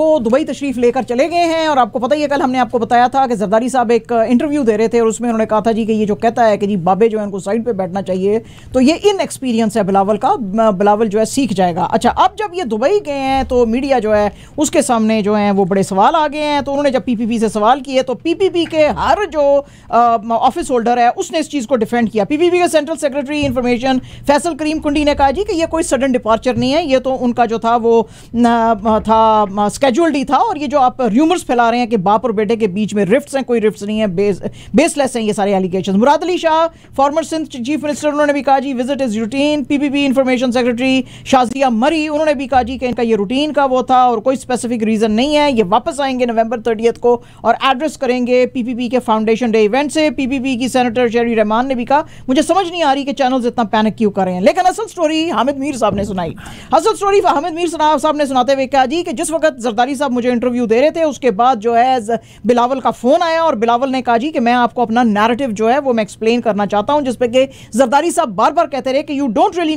को तो दुबई तशरीफ लेकर चले गए हैं और आपको पता ही है कल हमने आपको बताया था कि जरदारी साहब एक इंटरव्यू दे रहे थे और उसमें उन्होंने कहा था जी कि ये जो कहता है कि जी बाबे जो है उनको साइड पे बैठना चाहिए तो ये इन एक्सपीरियंस है बिलावल का बिलावल जो है सीख जाएगा अच्छा अब जब ये दुबई गए हैं तो मीडिया जो है उसके सामने जो है वो बड़े सवाल आ गए हैं तो उन्होंने जब पी से सवाल किए तो पी के हर जो ऑफिस होल्डर है उसने इस चीज़ को डिफेंड किया पी के central secretary information Faisal Karim Kundi ने कहा जी कि यह कोई सडन डिपार्चर नहीं है ये तो उनका जो था वो था स्केजुअल्ड ही था और ये जो आप र्यूमर्स फैला रहे हैं कि बाप और बेटे के बीच में रिफ्ट हैं कोई रिफ्ट नहीं है बेस बेसलेस हैं ये सारे allegation Murad Ali Shah former Sindh chief minister उन्होंने भी कहा जी visit is routine PPP information secretary Shazia Marri उन्होंने भी कहा जी कि इनका ये रूटीन का वो था और कोई स्पेसिफिक रीज़न नहीं है ये वापस आएंगे नवंबर थर्टियथ को और एड्रेस करेंगे पीपीपी के फाउंडेशन डे इवेंट से पीपीपी की सेनेटर शेरी रहमान ने भी कहा मुझे समझ नहीं आ रही कि चैनल इतना पैनिक क्यों कर रहे हैं लेकिन असल स्टोरी हामिद मीर साहब ने सुनाई असल स्टोरी हामिद मीर साहब ने सुनाते हुए कहा जी कि जिस वक्त जरदारी साहब मुझे इंटरव्यू दे रहे थे उसके बाद जो है बिलावल का फ़ोन आया और बिलावल ने कहा जी कि मैं आपको अपना नैरेटिव जो है वो मैं एक्सप्लेन करना चाहता हूँ जिसपे कि जरदारी साहब बार बार कहते रहे कि you don't really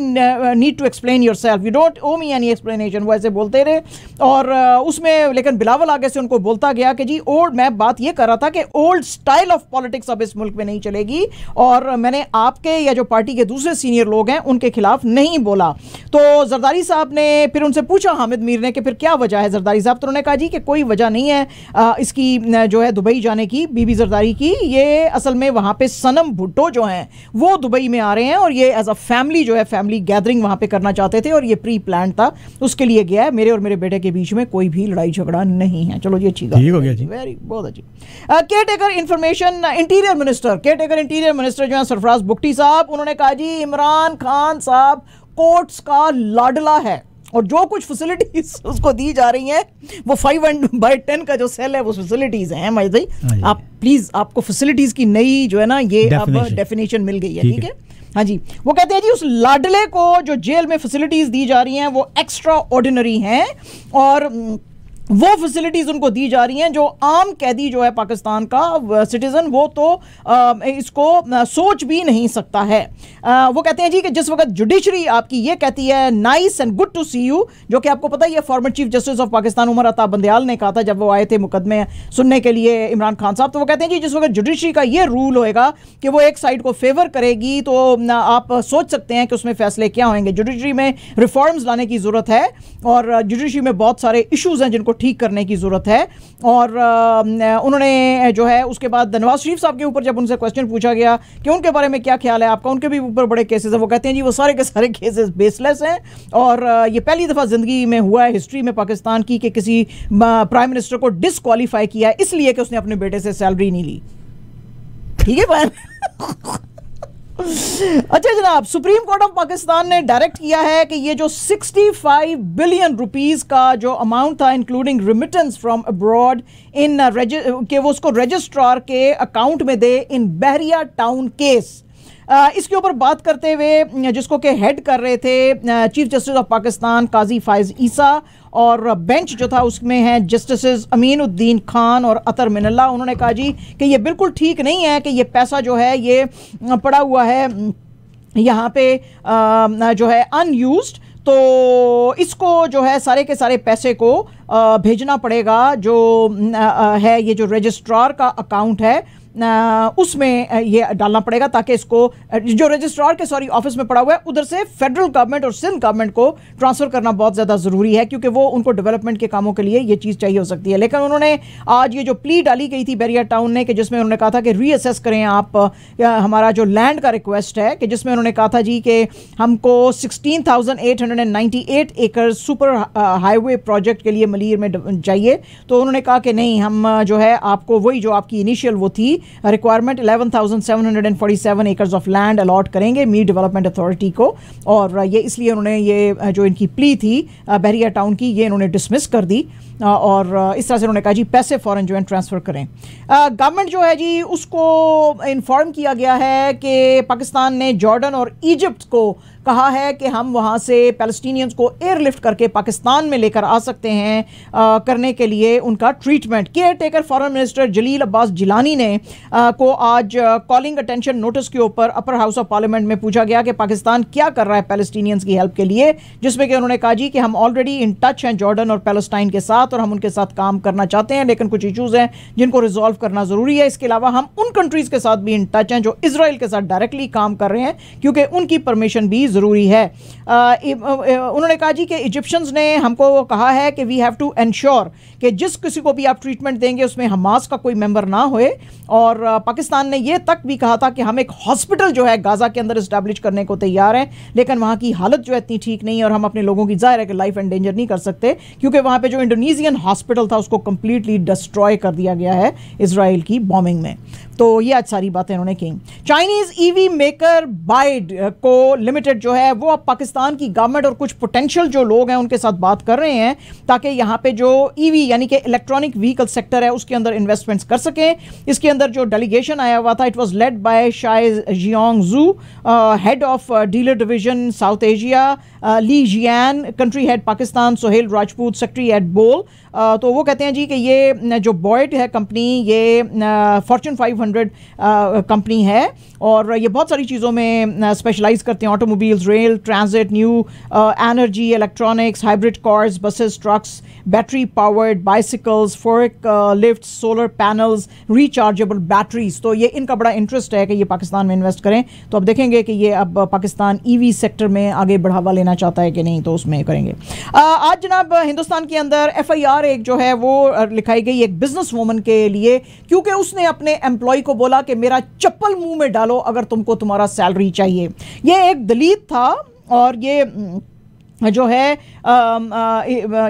need to explain yourself you don't owe me any explanation वो ऐसे बोलते रहे और uh, उसमें लेकिन बिलावल आगे से उनको बोलता गया कि जी ओल्ड मैं बात यह कर रहा था कि ओल्ड स्टाइल ऑफ पॉलिटिक्स अब इस मुल्क में नहीं चलेगी और मैंने आपके या जो पार्टी के दूसरे सीनियर लोग हैं उनके खिलाफ नहीं बोला तो जरदारी साहब ने फिर उनसे पूछा हामिद मीर ने कि फिर क्या वजह है जरदारी साहब तो उन्होंने कहा जी कि कोई वजह नहीं है आ, इसकी जो है दुबई जाने की बीबी जरदारी की ये असल में वहाँ पे सनम भुट्टो जो हैं वो दुबई में आ रहे हैं और ये एज अ फैमिली जो है फैमिली गैदरिंग वहाँ पे करना चाहते थे और ये प्री प्लान था उसके लिए गया है मेरे और मेरे बेटे के बीच में कोई भी लड़ाई झगड़ा नहीं है चलो जी अच्छी ठीक हो गया जी वेरी बहुत अच्छी caretaker information interior minister caretaker interior minister जो है सरफराज बुक्टी साहब उन्होंने कहा जी इमरान खान साहब कोर्ट्स का लाडला है और जो कुछ फैसिलिटीज उसको दी जा रही हैं वो फाइव एंड बाई टेन का जो सेल है वो फैसिलिटीज हैं माई भाई हाँ आप प्लीज आपको फैसिलिटीज की नई जो है ना ये अब डेफिनेशन मिल गई है ठीक है हाँ जी वो कहते हैं जी उस लाडले को जो जेल में फैसिलिटीज दी जा रही हैं वो एक्स्ट्रा ऑर्डिनरी हैं और वो फैसिलिटीज़ उनको दी जा रही हैं जो आम कैदी जो है पाकिस्तान का सिटीज़न वो तो आ, इसको सोच भी नहीं सकता है आ, वो कहते हैं जी कि जिस वक्त जुडिशरी आपकी ये कहती है nice and good to see you जो कि आपको पता ही है former chief justice of Pakistan Umar Ata Bandial ने कहा था जब वो आए थे मुकदमे सुनने के लिए इमरान खान साहब तो वो कहते हैं जी जिस वक्त जुडिशरी का ये रूल होएगा कि वो एक साइड को फेवर करेगी तो आप सोच सकते हैं कि उसमें फैसले क्या होंगे जुडिशरी में रिफॉर्म्स लाने की ज़रूरत है और जुडिशरी में बहुत सारे इशूज़ हैं जिनको ठीक करने की ज़रूरत है और उन्होंने जो है उसके बाद नवाज शरीफ साहब के ऊपर जब उनसे क्वेश्चन पूछा गया कि उनके बारे में क्या ख्याल है आपका उनके भी ऊपर बड़े केसेस हैं वो कहते हैं जी वो सारे के सारे केसेस बेसलेस हैं और ये पहली दफ़ा ज़िंदगी में हुआ है हिस्ट्री में पाकिस्तान की कि किसी प्राइम मिनिस्टर को डिसक्वालीफाई किया है इसलिए कि उसने अपने बेटे से सैलरी नहीं ली ठीक है अच्छा जनाब सुप्रीम कोर्ट ऑफ पाकिस्तान ने डायरेक्ट किया है कि ये जो 65 बिलियन रुपीस का जो अमाउंट था including remittance from abroad in uh, के वो उसको रजिस्ट्रार के अकाउंट में दे इन बहरिया टाउन केस इसके ऊपर बात करते हुए जिसको के हेड कर रहे थे chief justice of Pakistan Qazi Faez Isa और बेंच जो था उसमें है जस्टिस अमीनुद्दीन खान और अतर मिनल्ला उन्होंने कहा जी कि ये बिल्कुल ठीक नहीं है कि ये पैसा जो है ये पड़ा हुआ है यहाँ पे जो है अनयूज तो इसको जो है सारे के सारे पैसे को भेजना पड़ेगा जो है ये जो रजिस्ट्रार का अकाउंट है उसमें ये डालना पड़ेगा ताकि इसको जो रजिस्ट्रार के सॉरी ऑफिस में पड़ा हुआ है उधर से फेडरल गवर्नमेंट और सिंध गवर्नमेंट को ट्रांसफ़र करना बहुत ज़्यादा ज़रूरी है क्योंकि वो उनको डेवलपमेंट के कामों के लिए ये चीज़ चाहिए हो सकती है लेकिन उन्होंने आज ये जो प्ली डाली गई थी बैरिया टाउन ने कि जिसमें उन्होंने कहा था कि रीअसेस करें आप हमारा जो लैंड का रिक्वेस्ट है कि जिसमें उन्होंने कहा था जी कि हमको sixteen thousand eight hundred and ninety eight एकड़ सुपर हाईवे प्रोजेक्ट के लिए मलिर में चाहिए तो उन्होंने कहा कि नहीं हम जो है आपको वही जो आपकी इनिशियल वो थी requirement 11,747 acres of land allot करेंगे मी डेवलपमेंट अथॉरिटी को और ये इसलिए उन्होंने ये जो इनकी प्ली थी बहरिया टाउन की ये इन्होंने डिसमिस कर दी और इस तरह से उन्होंने कहा जी पैसे फ़ौरन जो है ट्रांसफ़र करें गवर्नमेंट जो है जी उसको इन्फॉर्म किया गया है कि पाकिस्तान ने जॉर्डन और इजिप्ट को कहा है कि हम वहाँ से पैलस्टीनियंस को एयरलिफ्ट करके पाकिस्तान में लेकर आ सकते हैं आ, करने के लिए उनका treatment care taker foreign minister Jalil Abbas Jilani ने आ, को आज कॉलिंग अटेंशन नोटिस के ऊपर अपर हाउस ऑफ पार्लियामेंट में पूछा गया कि पाकिस्तान क्या कर रहा है पैलस्टीनियंस की हेल्प के लिए जिसमें कि उन्होंने कहा जी कि हम ऑलरेडी इन टच हैं जॉर्डन और पेलस्टाइन के साथ और हम उनके साथ काम करना चाहते हैं लेकिन कुछ इशूज़ हैं जिनको रिजॉल्व करना ज़रूरी है इसके अलावा हम उन कंट्रीज़ के साथ भी इन टच हैं जो इसराइल के साथ डायरेक्टली काम कर रहे हैं क्योंकि उनकी परमिशन भी ज़रूरी है उन्होंने कहा जी कि इजिप्शंस ने हमको कहा है कि वी हैव टू इन्श्योर कि जिस किसी को भी आप ट्रीटमेंट देंगे उसमें हमास का कोई मेंबर ना होए और पाकिस्तान ने यह तक भी कहा था कि हम एक हॉस्पिटल जो है गाज़ा के अंदर इस्टेब्लिश करने को तैयार हैं लेकिन वहाँ की हालत जो है इतनी ठीक नहीं है और हम अपने लोगों की ज़ाहिर है कि लाइफ एंड डेंजर नहीं कर सकते क्योंकि वहाँ पर जो इंडोनीजियन हॉस्पिटल था उसको कम्प्लीटली डिस्ट्रॉय कर दिया गया है इसराइल की बॉम्बिंग में तो ये आज सारी बातें उन्होंने कहीं Chinese EV maker BYD co limited जो है वो अब पाकिस्तान की गवर्नमेंट और कुछ पोटेंशियल जो लोग हैं उनके साथ बात कर रहे हैं ताकि यहाँ पे जो ईवी e यानी कि इलेक्ट्रॉनिक व्हीकल सेक्टर है उसके अंदर इन्वेस्टमेंट्स कर सकें इसके अंदर जो डेलीगेशन आया हुआ था it was led by Xie Jiong Zhu head of dealer division South Asia Li Jian country head Pakistan Sohail Rajput secretary at बोल तो वो कहते हैं जी कि ये जो बॉयट है कंपनी ये फॉर्चून 500 कंपनी है और ये बहुत सारी चीज़ों में स्पेशलाइज करते हैं automobiles rail transit new energy electronics hybrid cars buses trucks battery powered bicycles fork lift solar panels rechargeable batteries तो ये इनका बड़ा इंटरेस्ट है कि ये पाकिस्तान में इन्वेस्ट करें तो अब देखेंगे कि ये अब पाकिस्तान ई e सेक्टर में आगे बढ़ावा लेना चाहता है कि नहीं तो उसमें करेंगे आज जनाब हिंदुस्तान के अंदर एफ आई आर एक जो है वो लिखाई गई एक बिजनेस वूमन के लिए क्योंकि उसने अपने एम्प्लॉय को बोला कि मेरा चप्पल मुंह में डालो अगर तुमको तुम्हारा सैलरी चाहिए ये एक दलीप था और ये जो है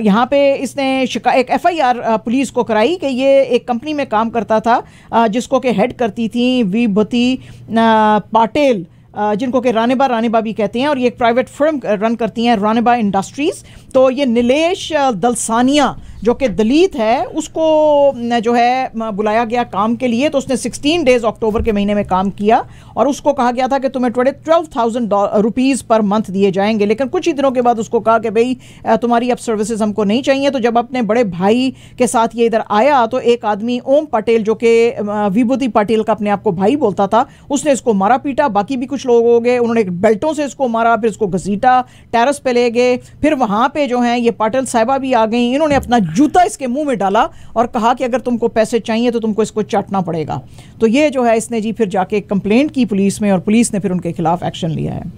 यहाँ पे इसने शिका एक एफ पुलिस को कराई कि ये एक कंपनी में काम करता था जिसको के हेड करती थी विभूति पाटिल जिनको के रानेबा रानेबा भी कहते हैं और ये एक प्राइवेट फर्म रन करती हैं रानेबा इंडस्ट्रीज़ तो ये नीलेश दलसानिया जो कि दलित है उसको जो है बुलाया गया काम के लिए तो उसने 16 डेज अक्टूबर के महीने में काम किया और उसको कहा गया था कि तुम्हें twenty twelve thousand rupees per month दिए जाएंगे लेकिन कुछ ही दिनों के बाद उसको कहा कि भाई तुम्हारी अब सर्विसेज हमको नहीं चाहिए तो जब अपने बड़े भाई के साथ ये इधर आया तो एक आदमी ओम पटेल जो कि विभूति पाटिल का अपने आप को भाई बोलता था उसने इसको मारा पीटा बाकी भी कुछ लोग हो गए उन्होंने बेल्टों से इसको मारा फिर इसको घसीटा टेरस पे ले गए फिर वहाँ पर ये जो हैं ये पाटिल साहिबा भी आ गई इन्होंने अपना जूता इसके मुंह में डाला और कहा कि अगर तुमको पैसे चाहिए तो तुमको इसको चाटना पड़ेगा तो ये जो है इसने जी फिर जाके कंप्लेंट की पुलिस में और पुलिस ने फिर उनके खिलाफ एक्शन लिया है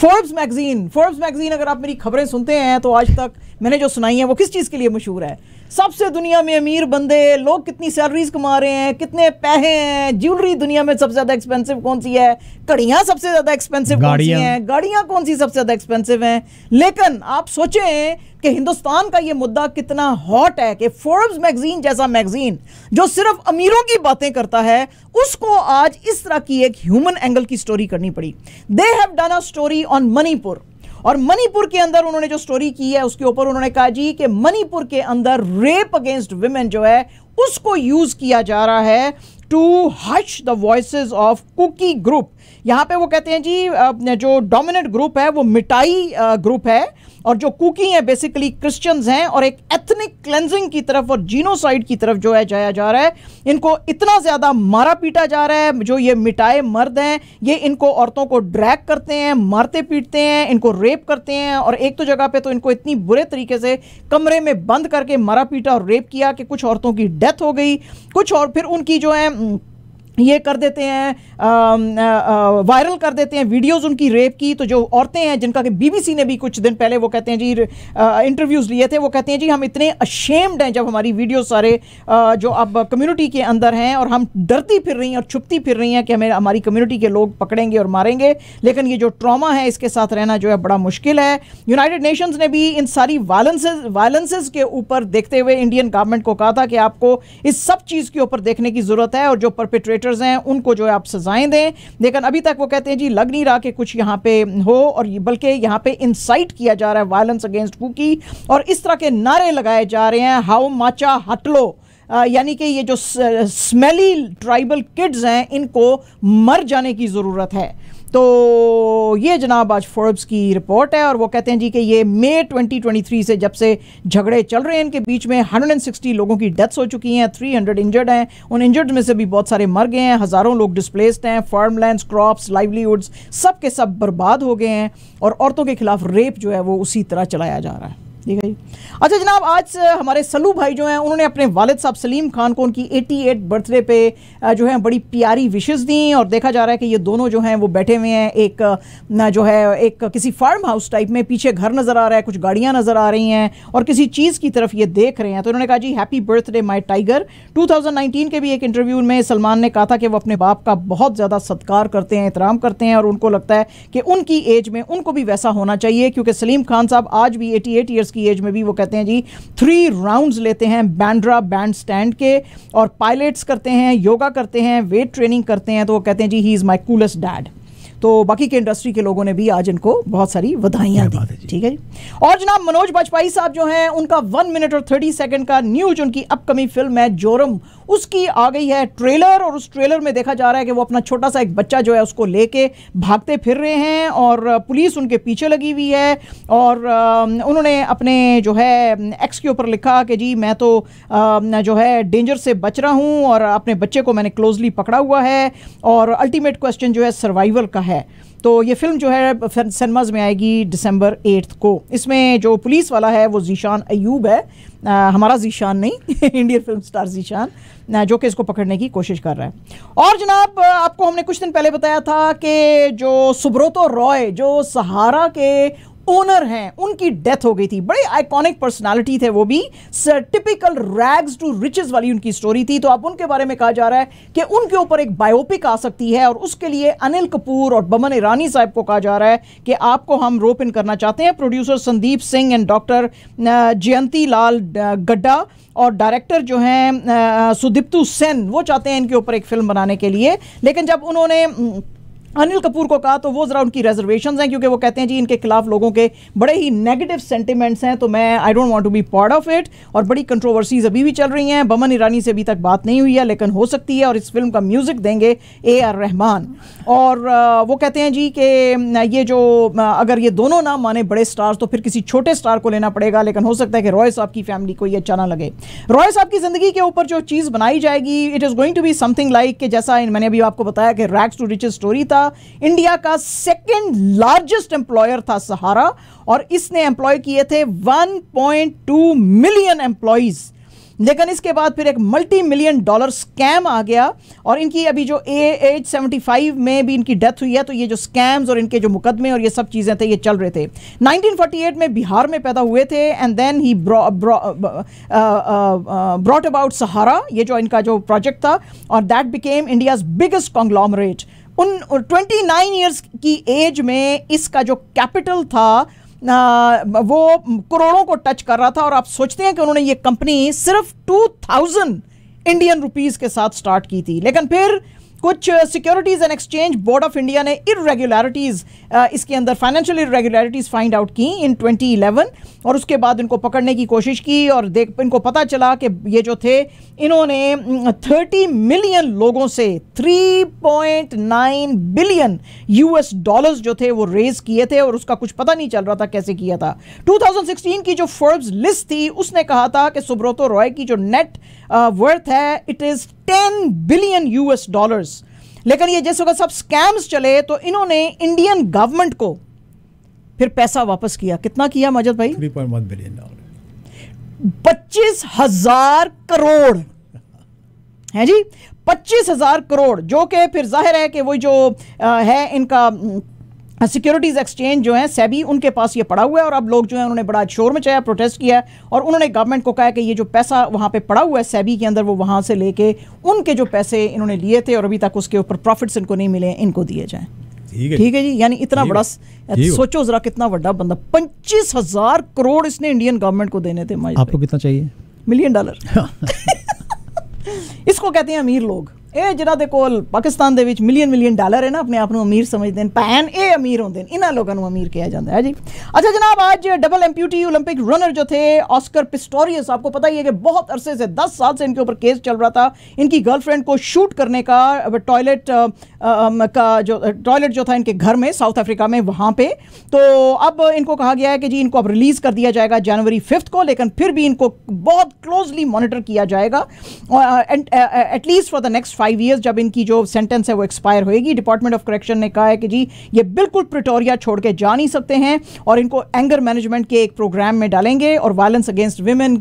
फोर्ब्स मैगजीन फोर्ब्स मैगजीन अगर आप मेरी खबरें सुनते हैं तो आज तक मैंने जो सुनाई है वो किस चीज़ के लिए मशहूर है सबसे दुनिया में अमीर बंदे लोग कितनी सैलरीज कमा रहे हैं कितने पैसे हैं ज्वेलरी दुनिया में सबसे ज्यादा एक्सपेंसिव कौन सी है कड़ियां सबसे ज्यादा एक्सपेंसिव कौन सी हैं गाड़ियां कौन सी सबसे ज्यादा एक्सपेंसिव हैं लेकिन आप सोचें कि हिंदुस्तान का ये मुद्दा कितना हॉट है कि फोर्ब्स मैगजीन जैसा मैगजीन जो सिर्फ अमीरों की बातें करता है उसको आज इस तरह की एक ह्यूमन एंगल की स्टोरी करनी पड़ी they have done a story on Manipur और मणिपुर के अंदर उन्होंने जो स्टोरी की है उसके ऊपर उन्होंने कहा जी कि मणिपुर के अंदर रेप अगेंस्ट वुमेन जो है उसको यूज किया जा रहा है to hush the voice of Kuki group यहां पे वो कहते हैं जी जो डोमिनेंट ग्रुप है वो मिठाई ग्रुप है और जो कुकी हैं बेसिकली क्रिश्चियंस हैं और एक एथनिक क्लेंजिंग की तरफ और जीनोसाइड की तरफ जो है जाया जा रहा है इनको इतना ज़्यादा मारा पीटा जा रहा है जो ये मिटाए मर्द हैं ये इनको औरतों को ड्रैग करते हैं मारते पीटते हैं इनको रेप करते हैं और एक तो जगह पर तो इनको इतनी बुरे तरीके से कमरे में बंद करके मारा पीटा और रेप किया कि कुछ औरतों की डेथ हो गई कुछ और फिर उनकी जो है ये कर देते हैं वायरल कर देते हैं वीडियोस उनकी रेप की तो जो औरतें हैं जिनका कि बीबीसी ने भी कुछ दिन पहले वो कहते हैं जी इंटरव्यूज़ लिए थे वो कहते हैं जी हम इतने अशेम्ड हैं जब हमारी वीडियो सारे आ, जो अब कम्युनिटी के अंदर हैं और हम डरती फिर रही हैं और छुपती फिर रही हैं कि हमें हमारी कम्युनिटी के लोग पकड़ेंगे और मारेंगे लेकिन ये जो ट्रामा है इसके साथ रहना जो है बड़ा मुश्किल है यूनाइटेड नेशंस ने भी इन सारी वायलेंसेज वायलेंसेज के ऊपर देखते हुए इंडियन गवर्नमेंट को कहा था कि आपको इस सब चीज़ के ऊपर देखने की ज़रूरत है और जो परपेट्रेटर एक्टर्स हैं उनको जो है आप सजाएं दें लेकिन अभी तक वो कहते हैं जी लग नहीं रहा कि कुछ यहाँ पे हो और बल्कि यहाँ पे इंसाइट किया जा रहा है वायलेंस अगेंस्ट कुकी और इस तरह के नारे लगाए जा रहे हैं हाउ माचा हटलो यानी कि ये जो स्मेली ट्राइबल किड्स हैं इनको मर जाने की ज़रूरत है तो ये जनाब आज फोर्ब्स की रिपोर्ट है और वो कहते हैं जी कि ये मे 2023 से जब से झगड़े चल रहे हैं इनके बीच में 160 लोगों की डेथ्स हो चुकी हैं 300 इंजर्ड हैं उन इंजर्ड में से भी बहुत सारे मर गए हैं हज़ारों लोग डिस्प्लेस्ड हैं फार्म लैंड क्रॉप्स लाइवलीहुड्स सब के सब बर्बाद हो गए हैं और औरतों के खिलाफ रेप जो है वो उसी तरह चलाया जा रहा है ठीक है अच्छा जनाब आज हमारे सलू भाई जो हैं उन्होंने अपने वालिद साहब सलीम खान को उनकी 88 बर्थडे पे जो है बड़ी प्यारी विशेज़ दी और देखा जा रहा है कि ये दोनों जो हैं वो बैठे हुए हैं एक जो है एक किसी फार्म हाउस टाइप में पीछे घर नज़र आ रहा है कुछ गाड़ियाँ नज़र आ रही हैं और किसी चीज़ की तरफ ये देख रहे हैं तो उन्होंने कहा जी happy birthday my tiger two के भी एक इंटरव्यू में सलमान ने कहा था कि वो अपने बाप का बहुत ज़्यादा सत्कार करते हैं एहतराम करते हैं और उनको लगता है कि उनकी एज में उनको भी वैसा होना चाहिए क्योंकि सलीम खान साहब आज भी एटी एट ईयर्स की एज में भी वो कहते हैं जी थ्री राउंड्स लेते हैं बैंड्रा बैंड स्टैंड के और पायलट्स करते हैं योगा करते हैं वेट ट्रेनिंग करते हैं तो वो कहते हैं जी ही इज़ माई कूलस्ट डैड तो बाकी के इंडस्ट्री के लोगों ने भी आज इनको बहुत सारी बधाइयाँ दी ठीक है जी और जनाब मनोज बाजपाई साहब जो हैं उनका वन मिनट और थर्टी सेकेंड का न्यूज उनकी अपकमिंग फिल्म है जोरम उसकी आ गई है ट्रेलर और उस ट्रेलर में देखा जा रहा है कि वो अपना छोटा सा एक बच्चा जो है उसको लेके भागते फिर रहे हैं और पुलिस उनके पीछे लगी हुई है और उन्होंने अपने जो है एक्स के ऊपर लिखा कि जी मैं तो जो है डेंजर से बच रहा हूँ और अपने बच्चे को मैंने क्लोजली पकड़ा हुआ है और अल्टीमेट क्वेश्चन जो है सर्वाइवल का है तो ये फिल्म जो है सिनेमाज में आएगी दिसंबर एट्थ को इसमें जो पुलिस वाला है वो जीशान अयूब है आ, हमारा जीशान नहीं इंडियन फिल्म स्टार जीशान जो कि इसको पकड़ने की कोशिश कर रहा है और जनाब आपको हमने कुछ दिन पहले बताया था कि जो सुब्रतो रॉय जो सहारा के ओनर हैं उनकी डेथ हो गई थी बड़े आइकॉनिक पर्सनालिटी थे वो भी टिपिकल रैग्स टू रिचेस वाली उनकी स्टोरी थी तो अब उनके बारे में कहा जा रहा है कि उनके ऊपर एक बायोपिक आ सकती है और उसके लिए अनिल कपूर और बमन ईरानी साहब को कहा जा रहा है कि आपको हम रोप इन करना चाहते हैं producer Sandeep Singh and doctor Jayanti Lal Gada और डायरेक्टर जो हैं सुदीप्तु सेन वो चाहते हैं इनके ऊपर एक फिल्म बनाने के लिए लेकिन जब उन्होंने अनिल कपूर को कहा तो वो ज़रा उनकी रिजर्वेशन हैं क्योंकि वो कहते हैं जी इनके खिलाफ लोगों के बड़े ही नेगेटिव सेंटिमेंट्स हैं तो मैं I don't want to be part of it और बड़ी कंट्रोवर्सीज अभी भी चल रही हैं बमन ईरानी से अभी तक बात नहीं हुई है लेकिन हो सकती है और इस फिल्म का म्यूज़िक देंगे ए आर रहमान और वो कहते हैं जी कि ये जो अगर ये दोनों नाम माने बड़े स्टार्स तो फिर किसी छोटे स्टार को लेना पड़ेगा लेकिन हो सकता है कि रॉय साहब की फैमिली को ये अच्छा ना लगे रॉय साहब की ज़िंदगी के ऊपर जो चीज़ बनाई जाएगी it is going to be something like कि जैसा मैंने अभी आपको बताया कि रैक्स टू रिचेज स्टोरी था था इंडिया का सेकेंड लार्जेस्ट एम्प्लॉयर था सहारा और इसने एम्प्लॉय किए थे 1.2 मिलियन एम्प्लॉयज़ लेकिन इसके बाद फिर एक मल्टी मिलियन डॉलर स्कैम आ गया और इनकी अभी जो ए एज सेवेंटी फाइव में भी इनकी डेथ हुई है तो ये जो स्कैम्स और इनके जो मुकदमे और ये सब चीज़ें थे ये चल रहे थे 1948 में बिहार में पैदा हुए थे and then he brought about Sahara ये जो इनका जो प्रोजेक्ट था और that became India's biggest conglomerate उन ट्वेंटी नाइन ईयर्स की एज में इसका जो कैपिटल था आ, वो करोड़ों को टच कर रहा था और आप सोचते हैं कि उन्होंने ये कंपनी सिर्फ टू थाउजेंड इंडियन रुपीज़ के साथ स्टार्ट की थी लेकिन फिर कुछ securities and exchange board of India ने इरेगुलरिटीज uh, इसके अंदर फाइनेंशियल इरेगुलरिटीज फाइंड आउट की इन 2011 और उसके बाद इनको पकड़ने की कोशिश की और देख इनको पता चला कि ये जो थे इन्होंने 30 mm, मिलियन लोगों से 3.9 बिलियन यूएस डॉलर्स जो थे वो रेज किए थे और उसका कुछ पता नहीं चल रहा था कैसे किया था 2016 की जो फर्ब्स लिस्ट थी उसने कहा था कि सुब्रोतो रॉय की जो नेट वर्थ uh, है it is ten billion US dollars लेकिन ये जैसे सब स्कैम्स चले तो इन्होंने इंडियन गवर्नमेंट को फिर पैसा वापस किया कितना किया मजद भाई three point one billion dollar पच्चीस हजार करोड़ है जी पच्चीस हजार करोड़ जो कि फिर जाहिर है कि वो जो आ, है इनका सिक्योरिटीज़ हाँ, एक्सचेंज जो है सेबी उनके पास ये पड़ा हुआ है और अब लोग जो है उन्होंने बड़ा शोर मचाया प्रोटेस्ट किया है और उन्होंने गवर्नमेंट को कहा कि ये जो पैसा वहाँ पे पड़ा हुआ है सेबी के अंदर वो वहाँ से लेके उनके जो पैसे इन्होंने लिए थे और अभी तक उसके ऊपर प्रॉफिट्स इनको नहीं मिले इनको दिए जाए ठीक है जी यानी इतना बड़ा सोचो जरा कितना बड़ा बंदा पच्चीस हजार करोड़ इसने इंडियन गवर्नमेंट को देने थे आपको कितना चाहिए मिलियन डॉलर हाँ। इसको कहते हैं अमीर लोग ਇਹ ਜਿਨ੍ਹਾਂ ਦੇ ਕੋਲ ਪਾਕਿਸਤਾਨ ਦੇ ਵਿੱਚ ਮਿਲੀਅਨ ਮਿਲੀਅਨ ਡਾਲਰ ਹੈ ਨਾ ਆਪਣੇ ਆਪ ਨੂੰ ਅਮੀਰ ਸਮਝਦੇ ਨੇ ਪੈਨ ਇਹ ਅਮੀਰ ਹੁੰਦੇ ਨੇ ਇਹਨਾਂ ਲੋਕਾਂ ਨੂੰ ਅਮੀਰ ਕਿਹਾ ਜਾਂਦਾ ਹੈ ਜੀ अच्छा जनाब आज डबल एमपीटी ओलंपिक रनर जो थे ऑस्कर पिस्टोरियस आपको पता ही है कि बहुत अरसे से दस साल से इनके ऊपर केस चल रहा था इनकी गर्लफ्रेंड को शूट करने का टॉयलेट का जो टॉयलेट जो था इनके घर में साउथ अफ्रीका में वहाँ पर तो अब इनको कहा गया है कि जी इनको अब रिलीज़ कर दिया जाएगा जनवरी फिफ्थ को लेकिन फिर भी इनको बहुत क्लोजली मॉनिटर किया जाएगा at least for the next five years जब इनकी जो सेंटेंस है वो एक्सपायर होएगी डिपार्टमेंट ऑफ करेक्शन ने कहा है कि जी ये बिल्कुल प्रिटोरिया छोड़ के जा नहीं सकते हैं और इनको एंगर मैनेजमेंट के एक प्रोग्राम में डालेंगे और वायलेंस अगेंस्ट वीमेन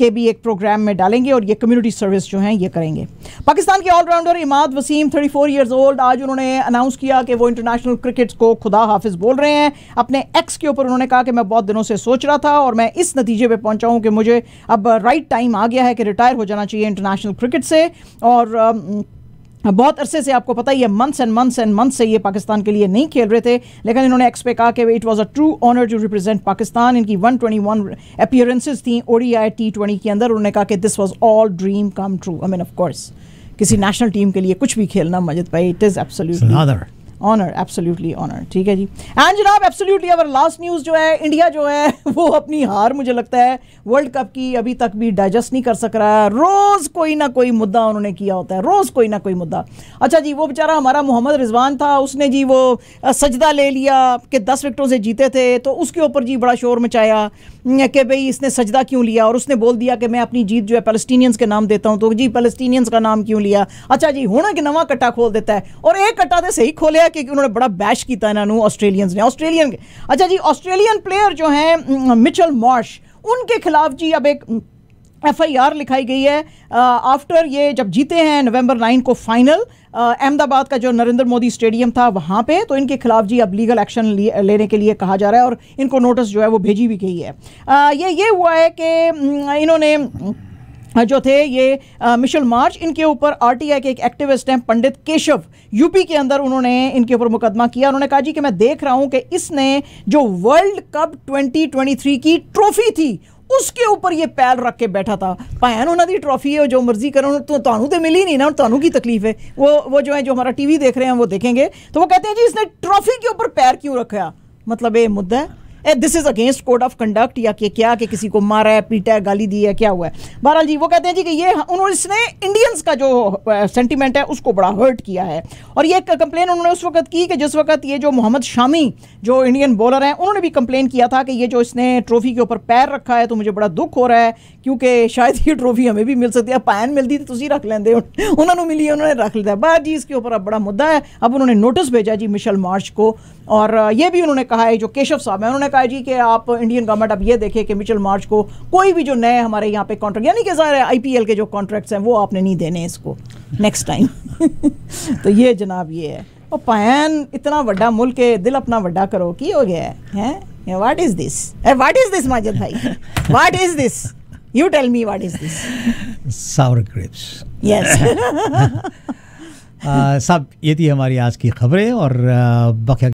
के भी एक प्रोग्राम में डालेंगे और ये कम्युनिटी सर्विस जो है ये करेंगे पाकिस्तान के allrounder Imad Wasim thirty four years old आज उन्होंने अनाउंस किया कि वो इंटरनेशनल क्रिकेट को खुदा हाफिज बोल रहे हैं अपने एक्स के ऊपर उन्होंने कहा कि मैं बहुत दिनों से सोच रहा था और मैं इस नतीजे पर पहुंचा हूं कि मुझे अब राइट टाइम आ गया है कि रिटायर हो जाना चाहिए इंटरनेशनल क्रिकेट से और हाँ, बहुत अरसे से आपको पता ही है months and months and months से ये पाकिस्तान के लिए नहीं खेल रहे थे लेकिन इन्होंने एक्स पे कहा कि it was a true honour to represent Pakistan इनकी 121 अपियरेंसेस थी ओडीआई टी ट्वेंटी के अंदर उन्होंने कहा कि this was all dream come true I mean of course किसी नेशनल टीम के लिए कुछ भी खेलना मजिद भाई it is absolutely honour absolutely honour ठीक है जी एंड जनाब एब्सोल्युटली अवर लास्ट न्यूज़ जो है इंडिया जो है वो अपनी हार मुझे लगता है वर्ल्ड कप की अभी तक भी डाइजेस्ट नहीं कर सक रहा है रोज़ कोई ना कोई मुद्दा उन्होंने किया होता है रोज़ कोई ना कोई मुद्दा अच्छा जी वो बेचारा हमारा मोहम्मद रिजवान था उसने जी वो सजदा ले लिया कि दस विकटों से जीते थे तो उसके ऊपर जी बड़ा शोर मचाया कि भाई इसने सजदा क्यों लिया और उसने बोल दिया कि मैं अपनी जीत जो है पैलस्टीनियंस के नाम देता हूँ तो जी पैलस्टीनियंस का नाम क्यों लिया अच्छा जी हूँ कि नवा कट्टा खोल देता है और एक कट्टा तो सही खोलिया કે કે ઉનહોને બડા બેશ કીતા ઇનાનુ ઓસ્ટ્રેલિયન્સ ને ઓસ્ટ્રેલિયન અચ્છા જી ઓસ્ટ્રેલિયન પ્લેયર જો હે મિચલ મોશ ઉનકે ખિલાફ જી અબ એક એફઆર લખાઈ ગઈ હે આફ્ટર યે જબ જીતે હે નોવેમ્બર 9 કો ફાઈનલ અમદાવાદ કા જો નરેન્દ્ર મોદી સ્ટેડિયમ થા વહા પે તો ઇનકે ખિલાફ જી અબ લીગલ એક્શન લેને કે લિયે કહા જા રહા હે ઓર ઇનકો નોટિસ જો હે વો bheji bhi gayi હે આ યે યે વો હે કે ઇનહોને हाँ, जो थे ये आ, मिशेल मार्च इनके ऊपर आरटीआई के एक एक्टिविस्ट हैं पंडित केशव यूपी के अंदर उन्होंने इनके ऊपर मुकदमा किया उन्होंने कहा जी कि मैं देख रहा हूं कि इसने जो वर्ल्ड कप 2023 की ट्रॉफी थी उसके ऊपर ये पैर रख के बैठा था भैन उन्होंने ट्रॉफी है जो मर्जी करो तो थानू तो मिली नहीं ना थानू की तकलीफ है वो वो जो है जो हमारा टीवी देख रहे हैं वो देखेंगे तो वो कहते हैं जी इसने ट्रॉफी के ऊपर पैर क्यों रखा मतलब ये मुद्दा है this is against code of conduct या कि क्या कि किसी को मारा है पीटा है गाली दी है क्या हुआ है बहरहाल जी वो कहते हैं जी कि ये उन्होंने इसने इंडियंस का जो सेंटिमेंट eh, है उसको बड़ा हर्ट किया है और ये कंप्लेन उन्होंने उस वक्त की कि जिस वक्त ये जो मोहम्मद शामी जो इंडियन बॉलर हैं उन्होंने भी कंप्लेन किया था कि ये जो इसने ट्रॉफी के ऊपर पैर रखा है तो मुझे बड़ा दुख हो रहा है क्योंकि शायद ये ट्रॉफी हमें भी मिल सकती है पैन मिलती तो तुम रख लेंगे उन्होंने मिली उन्होंने रख लिया बाहर जी इसके ऊपर अब बड़ा मुद्दा है अब उन्होंने नोटिस भेजा जी मिशल मार्च को और eh, ये भी उन्होंने कहा है जो केशव साहब है उन्होंने सरकार जी कि आप इंडियन गवर्नमेंट अब ये देखे कि मिचल मार्च को कोई भी जो नए हमारे यहाँ पे कॉन्ट्रैक्ट यानी कि सारे आईपीएल के जो कॉन्ट्रैक्ट्स हैं वो आपने नहीं देने इसको नेक्स्ट टाइम तो ये जनाब ये है और पैन इतना बड़ा मुल्क है दिल अपना बड़ा करो की हो गया है what is this what is this Majid भाई what is this You tell me what is this? Sour grapes. Yes. Uh, सब ये थी हमारी आज की खबरें और uh, बखिया